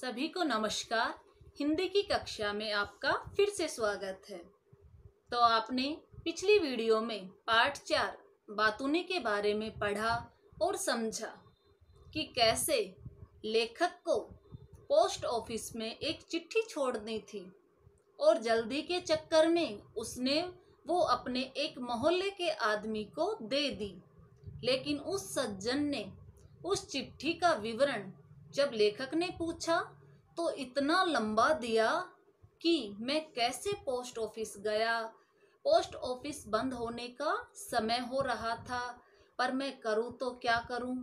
सभी को नमस्कार हिंदी की कक्षा में आपका फिर से स्वागत है तो आपने पिछली वीडियो में पार्ट चार बातूनी के बारे में पढ़ा और समझा कि कैसे लेखक को पोस्ट ऑफिस में एक चिट्ठी छोड़नी थी और जल्दी के चक्कर में उसने वो अपने एक मोहल्ले के आदमी को दे दी लेकिन उस सज्जन ने उस चिट्ठी का विवरण जब लेखक ने पूछा तो इतना लंबा दिया कि मैं कैसे पोस्ट ऑफिस गया पोस्ट ऑफिस बंद होने का समय हो रहा था पर मैं करूं तो क्या करूं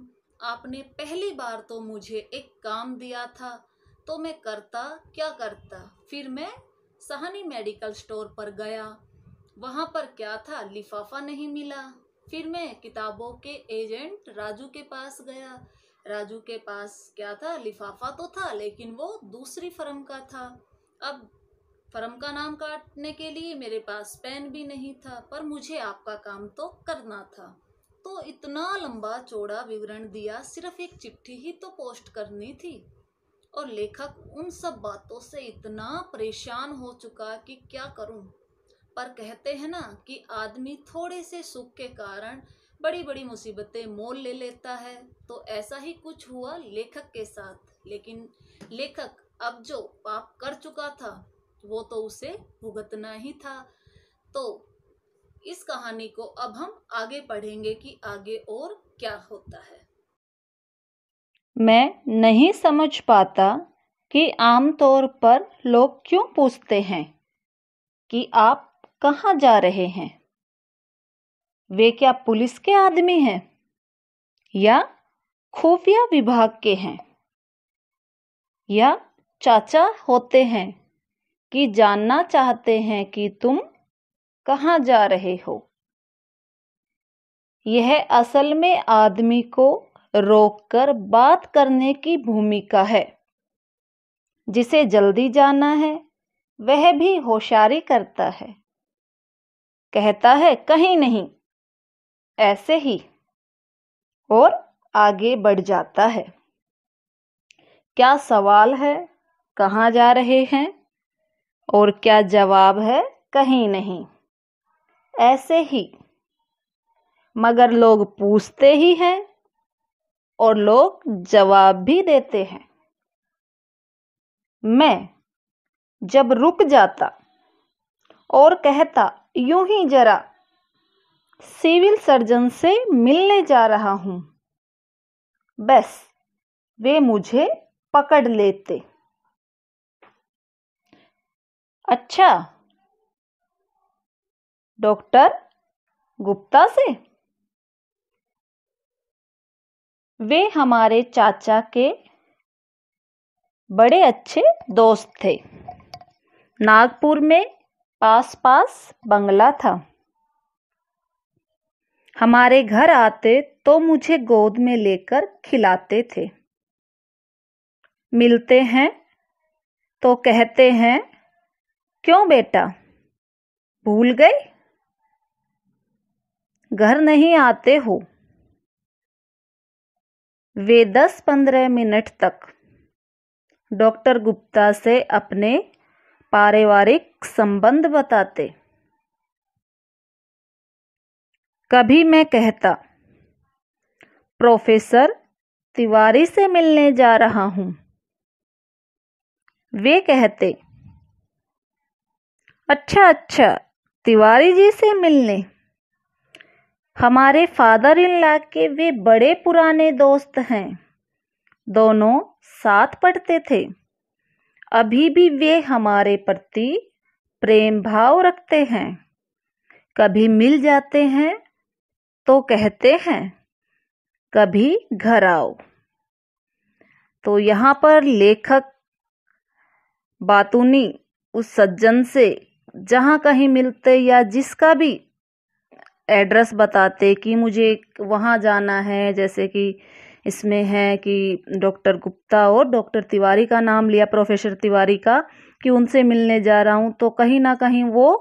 आपने पहली बार तो मुझे एक काम दिया था तो मैं करता क्या करता फिर मैं सहनी मेडिकल स्टोर पर गया वहां पर क्या था लिफाफा नहीं मिला फिर मैं किताबों के एजेंट राजू के पास गया राजू के पास क्या था लिफाफा तो था लेकिन वो दूसरी फर्म का था अब फर्म का नाम काटने के लिए मेरे पास पेन भी नहीं था पर मुझे आपका काम तो करना था तो इतना लंबा चौड़ा विवरण दिया सिर्फ एक चिट्ठी ही तो पोस्ट करनी थी और लेखक उन सब बातों से इतना परेशान हो चुका कि क्या करूं पर कहते हैं ना कि आदमी थोड़े से सुख के कारण बड़ी बड़ी मुसीबतें मोल ले लेता है तो ऐसा ही कुछ हुआ लेखक के साथ लेकिन लेखक अब जो पाप कर चुका था वो तो उसे भुगतना ही था तो इस कहानी को अब हम आगे पढ़ेंगे कि आगे और क्या होता है मैं नहीं समझ पाता कि आमतौर पर लोग क्यों पूछते हैं कि आप कहाँ जा रहे हैं वे क्या पुलिस के आदमी हैं या खुफिया विभाग के हैं या चाचा होते हैं कि जानना चाहते हैं कि तुम कहाँ जा रहे हो यह असल में आदमी को रोककर बात करने की भूमिका है जिसे जल्दी जाना है वह भी होशियारी करता है कहता है कहीं नहीं ऐसे ही और आगे बढ़ जाता है क्या सवाल है कहाँ जा रहे हैं और क्या जवाब है कहीं नहीं ऐसे ही मगर लोग पूछते ही हैं और लोग जवाब भी देते हैं मैं जब रुक जाता और कहता यूं ही जरा सिविल सर्जन से मिलने जा रहा हूँ बस वे मुझे पकड़ लेते अच्छा डॉक्टर गुप्ता से वे हमारे चाचा के बड़े अच्छे दोस्त थे नागपुर में पास पास बंगला था हमारे घर आते तो मुझे गोद में लेकर खिलाते थे मिलते हैं तो कहते हैं क्यों बेटा भूल गए घर नहीं आते हो वे दस पंद्रह मिनट तक डॉक्टर गुप्ता से अपने पारिवारिक संबंध बताते कभी मैं कहता प्रोफेसर तिवारी से मिलने जा रहा हूँ वे कहते अच्छा अच्छा तिवारी जी से मिलने हमारे फादर इन लॉ के वे बड़े पुराने दोस्त हैं दोनों साथ पढ़ते थे अभी भी वे हमारे प्रति प्रेम भाव रखते हैं कभी मिल जाते हैं तो कहते हैं कभी घर आओ तो यहाँ पर लेखक बातूनी उस सज्जन से जहाँ कहीं मिलते या जिसका भी एड्रेस बताते कि मुझे वहाँ जाना है जैसे कि इसमें है कि डॉक्टर गुप्ता और डॉक्टर तिवारी का नाम लिया प्रोफेसर तिवारी का कि उनसे मिलने जा रहा हूँ तो कहीं ना कहीं वो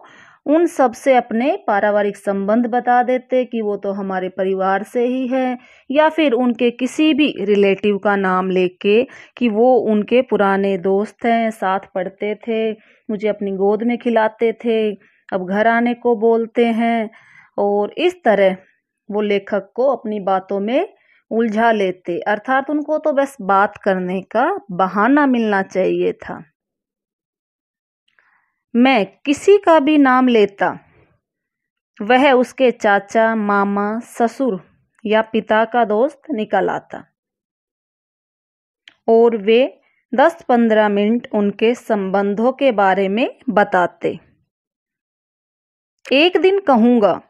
उन सब से अपने पारिवारिक संबंध बता देते कि वो तो हमारे परिवार से ही है या फिर उनके किसी भी रिलेटिव का नाम लेके कि वो उनके पुराने दोस्त हैं साथ पढ़ते थे मुझे अपनी गोद में खिलाते थे अब घर आने को बोलते हैं और इस तरह वो लेखक को अपनी बातों में उलझा लेते अर्थात उनको तो बस बात करने का बहाना मिलना चाहिए था मैं किसी का भी नाम लेता वह उसके चाचा मामा ससुर या पिता का दोस्त निकल आता और वे दस पंद्रह मिनट उनके संबंधों के बारे में बताते एक दिन कहूंगा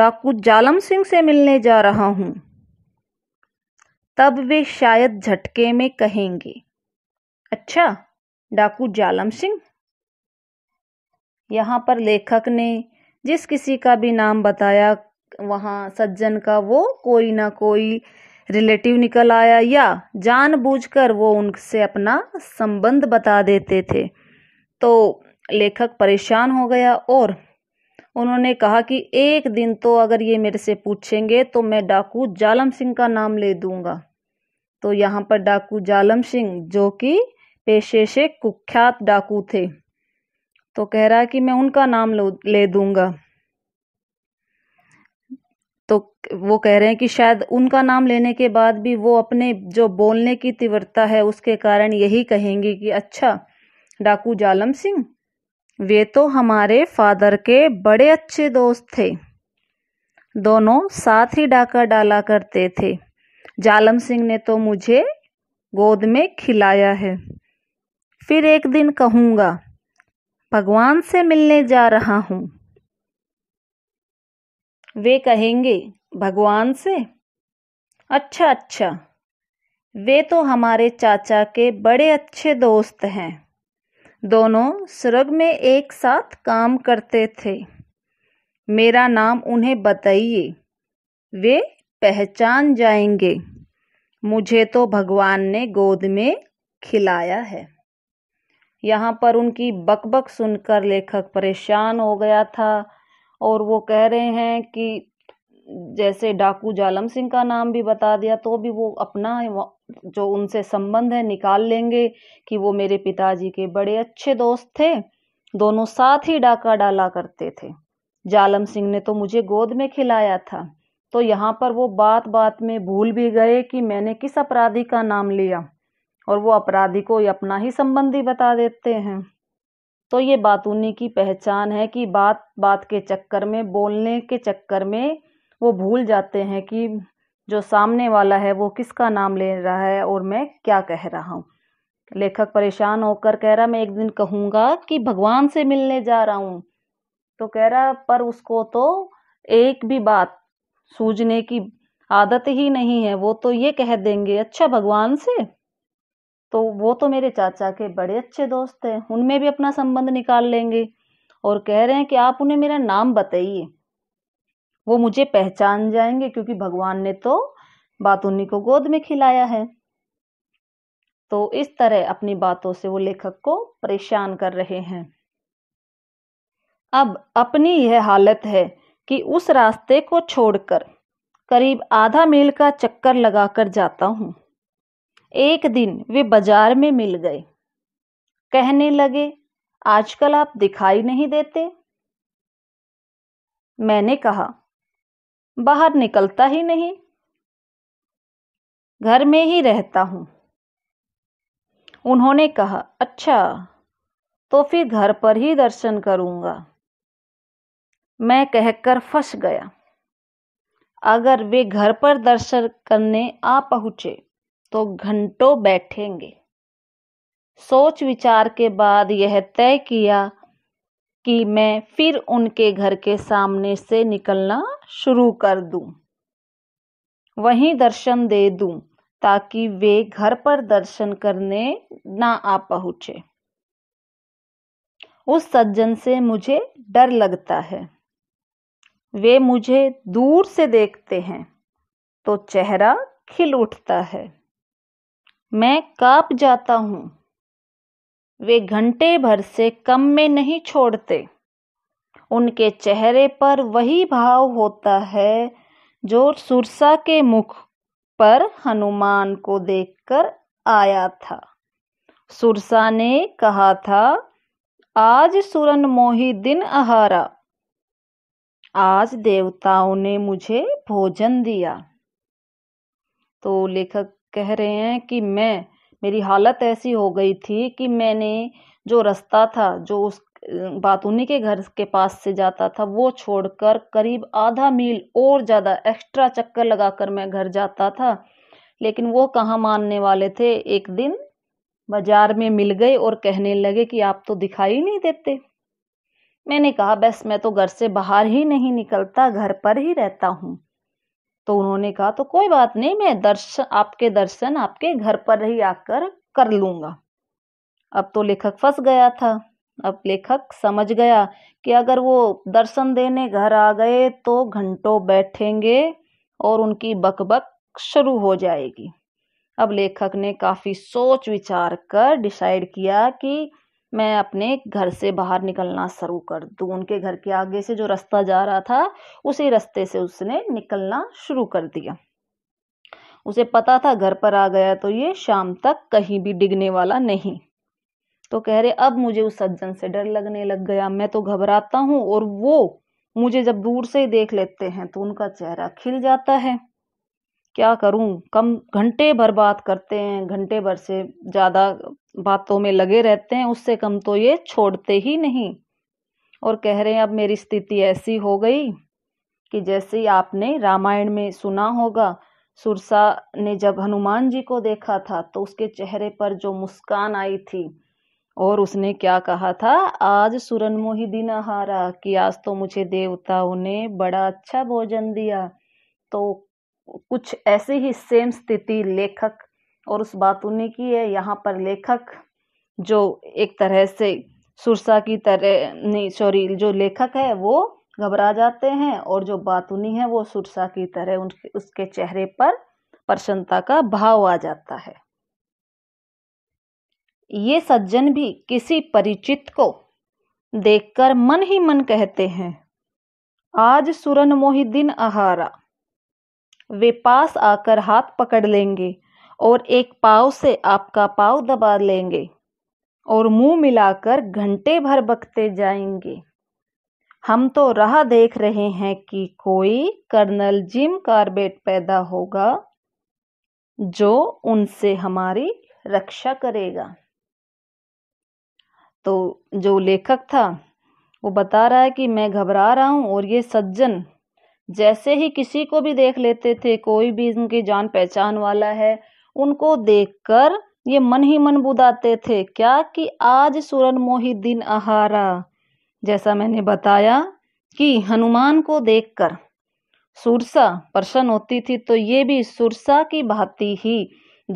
डाकू जालम सिंह से मिलने जा रहा हूं तब वे शायद झटके में कहेंगे अच्छा डाकू जालम सिंह यहाँ पर लेखक ने जिस किसी का भी नाम बताया वहाँ सज्जन का वो कोई ना कोई रिलेटिव निकल आया या जानबूझकर वो उनसे अपना संबंध बता देते थे तो लेखक परेशान हो गया और उन्होंने कहा कि एक दिन तो अगर ये मेरे से पूछेंगे तो मैं डाकू जालम सिंह का नाम ले दूंगा तो यहाँ पर डाकू जालम सिंह जो कि पेशे से कुख्यात डाकू थे तो कह रहा कि मैं उनका नाम ले दूंगा तो वो कह रहे हैं कि शायद उनका नाम लेने के बाद भी वो अपने जो बोलने की तीव्रता है उसके कारण यही कहेंगे कि अच्छा डाकू जालम सिंह वे तो हमारे फादर के बड़े अच्छे दोस्त थे दोनों साथ ही डाका डाला करते थे जालम सिंह ने तो मुझे गोद में खिलाया है फिर एक दिन कहूंगा भगवान से मिलने जा रहा हूं वे कहेंगे भगवान से अच्छा अच्छा वे तो हमारे चाचा के बड़े अच्छे दोस्त हैं दोनों सुरग में एक साथ काम करते थे मेरा नाम उन्हें बताइए वे पहचान जाएंगे मुझे तो भगवान ने गोद में खिलाया है यहाँ पर उनकी बकबक सुनकर लेखक परेशान हो गया था और वो कह रहे हैं कि जैसे डाकू जालम सिंह का नाम भी बता दिया तो भी वो अपना जो उनसे संबंध है निकाल लेंगे कि वो मेरे पिताजी के बड़े अच्छे दोस्त थे दोनों साथ ही डाका डाला करते थे जालम सिंह ने तो मुझे गोद में खिलाया था तो यहाँ पर वो बात बात में भूल भी गए कि मैंने किस अपराधी का नाम लिया और वो अपराधी को अपना ही संबंधी बता देते हैं तो ये बातूनी की पहचान है कि बात बात के चक्कर में बोलने के चक्कर में वो भूल जाते हैं कि जो सामने वाला है वो किसका नाम ले रहा है और मैं क्या कह रहा हूँ लेखक परेशान होकर कह रहा मैं एक दिन कहूँगा कि भगवान से मिलने जा रहा हूँ तो कह रहा पर उसको तो एक भी बात सूझने की आदत ही नहीं है वो तो ये कह देंगे अच्छा भगवान से तो वो तो मेरे चाचा के बड़े अच्छे दोस्त हैं उनमें भी अपना संबंध निकाल लेंगे और कह रहे हैं कि आप उन्हें मेरा नाम बताइए वो मुझे पहचान जाएंगे क्योंकि भगवान ने तो बात उन्हीं को गोद में खिलाया है तो इस तरह अपनी बातों से वो लेखक को परेशान कर रहे हैं अब अपनी यह हालत है कि उस रास्ते को छोड़कर करीब आधा मील का चक्कर लगाकर जाता हूं एक दिन वे बाजार में मिल गए कहने लगे आजकल आप दिखाई नहीं देते मैंने कहा बाहर निकलता ही नहीं घर में ही रहता हूं उन्होंने कहा अच्छा तो फिर घर पर ही दर्शन करूंगा मैं कहकर फंस गया अगर वे घर पर दर्शन करने आ पहुंचे तो घंटों बैठेंगे सोच विचार के बाद यह तय किया कि मैं फिर उनके घर के सामने से निकलना शुरू कर दूं। वहीं दर्शन दे दूं ताकि वे घर पर दर्शन करने ना आ पहुंचे उस सज्जन से मुझे डर लगता है वे मुझे दूर से देखते हैं तो चेहरा खिल उठता है मैं काप जाता हूँ वे घंटे भर से कम में नहीं छोड़ते उनके चेहरे पर वही भाव होता है जो सुरसा के मुख पर हनुमान को देखकर आया था सुरसा ने कहा था आज सुरन मोही दिन आहारा आज देवताओं ने मुझे भोजन दिया तो लेखक कह रहे हैं कि मैं मेरी हालत ऐसी हो गई थी कि मैंने जो रास्ता था जो उस बातूनी के घर के पास से जाता था वो छोड़कर करीब आधा मील और ज़्यादा एक्स्ट्रा चक्कर लगाकर मैं घर जाता था लेकिन वो कहाँ मानने वाले थे एक दिन बाजार में मिल गए और कहने लगे कि आप तो दिखाई नहीं देते मैंने कहा बस मैं तो घर से बाहर ही नहीं निकलता घर पर ही रहता हूँ तो उन्होंने कहा तो कोई बात नहीं मैं दर्शन आपके दर्शन आपके घर पर ही आकर कर लूंगा अब तो लेखक फंस गया था अब लेखक समझ गया कि अगर वो दर्शन देने घर आ गए तो घंटों बैठेंगे और उनकी बकबक शुरू हो जाएगी अब लेखक ने काफ़ी सोच विचार कर डिसाइड किया कि मैं अपने घर से बाहर निकलना शुरू कर दूँ उनके घर के आगे से जो रास्ता जा रहा था उसी रास्ते से उसने निकलना शुरू कर दिया उसे पता था घर पर आ गया तो ये शाम तक कहीं भी डिगने वाला नहीं तो कह रहे अब मुझे उस सज्जन से डर लगने लग गया मैं तो घबराता हूं और वो मुझे जब दूर से ही देख लेते हैं तो उनका चेहरा खिल जाता है क्या करूं कम घंटे भर बात करते हैं घंटे भर से ज़्यादा बातों में लगे रहते हैं उससे कम तो ये छोड़ते ही नहीं और कह रहे हैं अब मेरी स्थिति ऐसी हो गई कि जैसे ही आपने रामायण में सुना होगा सुरसा ने जब हनुमान जी को देखा था तो उसके चेहरे पर जो मुस्कान आई थी और उसने क्या कहा था आज सुरन दिन हारा कि आज तो मुझे देवताओं ने बड़ा अच्छा भोजन दिया तो कुछ ऐसी ही सेम स्थिति लेखक और उस बात उन्हीं की है यहाँ पर लेखक जो एक तरह से सुरसा की तरह नहीं सॉरी जो लेखक है वो घबरा जाते हैं और जो बातूनी है वो सुरसा की तरह उनके उसके चेहरे पर प्रसन्नता का भाव आ जाता है ये सज्जन भी किसी परिचित को देखकर मन ही मन कहते हैं आज सुरन दिन आहारा वे पास आकर हाथ पकड़ लेंगे और एक पाव से आपका पाव दबा लेंगे और मुंह मिलाकर घंटे भर बकते जाएंगे हम तो राह देख रहे हैं कि कोई कर्नल जिम कार्बेट पैदा होगा जो उनसे हमारी रक्षा करेगा तो जो लेखक था वो बता रहा है कि मैं घबरा रहा हूँ और ये सज्जन जैसे ही किसी को भी देख लेते थे कोई भी इनके जान पहचान वाला है उनको देखकर ये मन ही मन बुदाते थे क्या कि आज सुरन मोहित दिन आहारा जैसा मैंने बताया कि हनुमान को देखकर सुरसा प्रसन्न होती थी तो ये भी सुरसा की भांति ही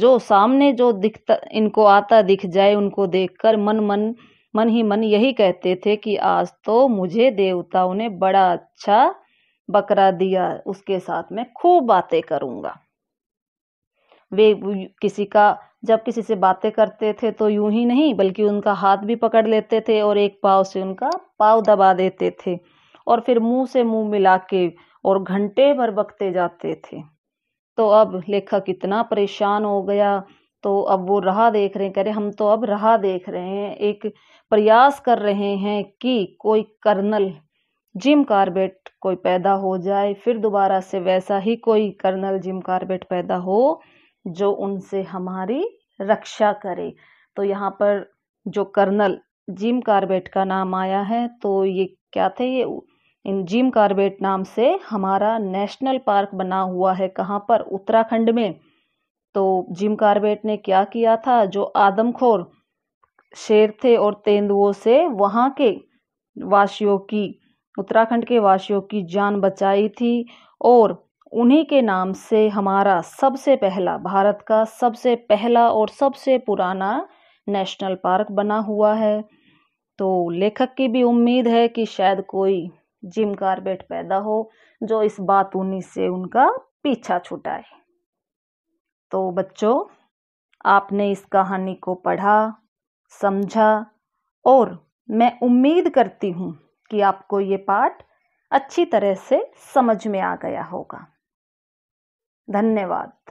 जो सामने जो दिखता इनको आता दिख जाए उनको देखकर मन मन मन ही मन यही कहते थे कि आज तो मुझे देवताओं ने बड़ा अच्छा बकरा दिया उसके साथ मैं खूब बातें करूँगा वे किसी का जब किसी से बातें करते थे तो यूं ही नहीं बल्कि उनका हाथ भी पकड़ लेते थे और एक पाव से उनका पाव दबा देते थे और फिर मुंह से मुंह मिला के और घंटे भर बकते जाते थे तो अब लेखक इतना परेशान हो गया तो अब वो रहा देख रहे हैं कह रहे हम तो अब रहा देख रहे हैं एक प्रयास कर रहे हैं कि कोई कर्नल जिम कार्बेट कोई पैदा हो जाए फिर दोबारा से वैसा ही कोई कर्नल जिम कार्बेट पैदा हो जो उनसे हमारी रक्षा करे तो यहाँ पर जो कर्नल जिम कार्बेट का नाम आया है तो ये क्या थे ये इन जिम कार्बेट नाम से हमारा नेशनल पार्क बना हुआ है कहाँ पर उत्तराखंड में तो जिम कार्बेट ने क्या किया था जो आदमखोर शेर थे और तेंदुओं से वहाँ के वासियों की उत्तराखंड के वासियों की जान बचाई थी और उन्हीं के नाम से हमारा सबसे पहला भारत का सबसे पहला और सबसे पुराना नेशनल पार्क बना हुआ है तो लेखक की भी उम्मीद है कि शायद कोई जिम कार्बेट पैदा हो जो इस बात उन्हीं से उनका पीछा छुटाए तो बच्चों आपने इस कहानी को पढ़ा समझा और मैं उम्मीद करती हूँ कि आपको ये पाठ अच्छी तरह से समझ में आ गया होगा धन्यवाद